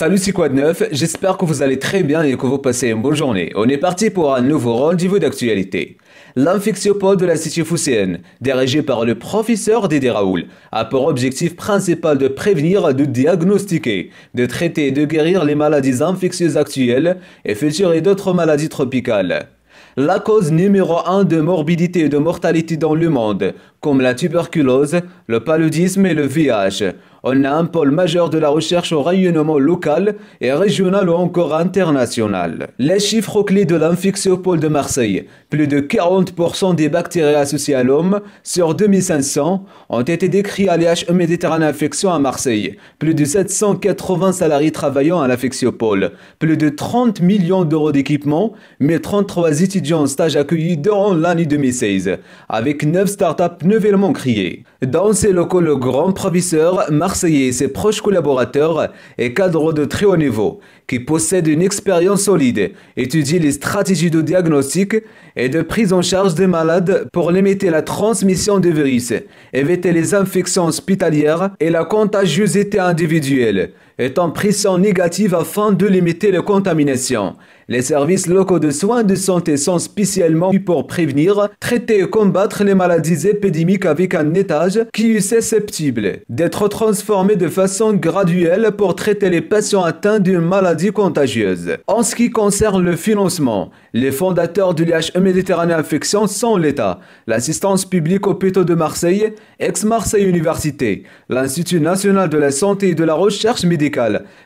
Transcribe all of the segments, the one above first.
Salut, c'est quoi de neuf J'espère que vous allez très bien et que vous passez une bonne journée. On est parti pour un nouveau rendez-vous d'actualité. L'infectiopole de l'Institut foussienne, dirigé par le professeur Dédé Raoul, a pour objectif principal de prévenir, de diagnostiquer, de traiter et de guérir les maladies infectieuses actuelles et futures et d'autres maladies tropicales la cause numéro 1 de morbidité et de mortalité dans le monde, comme la tuberculose, le paludisme et le VIH, on a un pôle majeur de la recherche au rayonnement local et régional ou encore international. Les chiffres clés de pôle de Marseille, plus de 40% des bactéries associées à l'homme sur 2500 ont été décrits à l'IHE Méditerranée Infection à Marseille, plus de 780 salariés travaillant à pôle. plus de 30 millions d'euros d'équipement, mais 33 étudiants en stage accueillis durant l'année 2016, avec 9 startups nouvellement créées. Dans ces locaux, le grand professeur Marseillais et ses proches collaborateurs et cadres de très haut niveau qui possèdent une expérience solide étudient les stratégies de diagnostic et de prise en charge des malades pour limiter la transmission des virus, éviter les infections hospitalières et la contagiosité individuelle est en pression négative afin de limiter les contaminations. Les services locaux de soins de santé sont spécialement pour prévenir, traiter et combattre les maladies épidémiques avec un étage qui est susceptible d'être transformé de façon graduelle pour traiter les patients atteints d'une maladie contagieuse. En ce qui concerne le financement, les fondateurs de l'IHE Méditerranée Infection sont l'État, l'assistance publique hôpitaux de Marseille, Ex-Marseille Université, l'Institut National de la Santé et de la Recherche Médicale,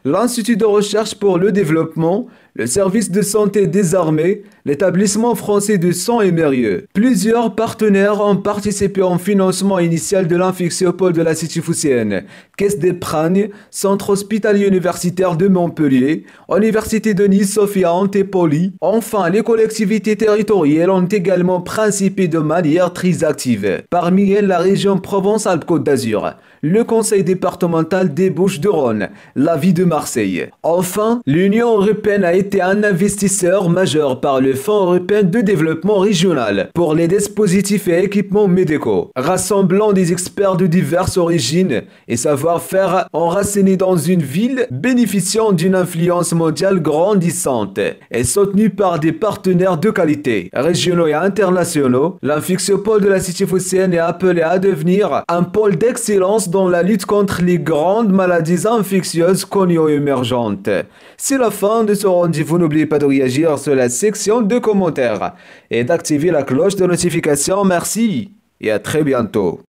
l'Institut de recherche pour le développement, le service de santé des armées, l'établissement français de sang et Mérieux. Plusieurs partenaires ont participé au financement initial de pôle de la cité foussienne. Caisse des Pragnes, Centre hospitalier universitaire de Montpellier, Université de Nice, Sophia Antepoli. Enfin, les collectivités territoriales ont également participé de manière très active. Parmi elles, la région Provence-Alpes-Côte d'Azur, le conseil départemental des Bouches-de-Rhône, la ville de Marseille. Enfin, l'Union européenne a été un investisseur majeur par le Fonds européen de développement régional pour les dispositifs et équipements médicaux, rassemblant des experts de diverses origines et savoir-faire enracinés dans une ville bénéficiant d'une influence mondiale grandissante et soutenue par des partenaires de qualité, régionaux et internationaux. L'infixio-pôle de la cité phocéenne est appelé à devenir un pôle d'excellence dans la lutte contre les grandes maladies infectieuses connues ou émergentes. C'est la fin de ce rendez vous n'oubliez pas de réagir sur la section de commentaires et d'activer la cloche de notification. Merci et à très bientôt.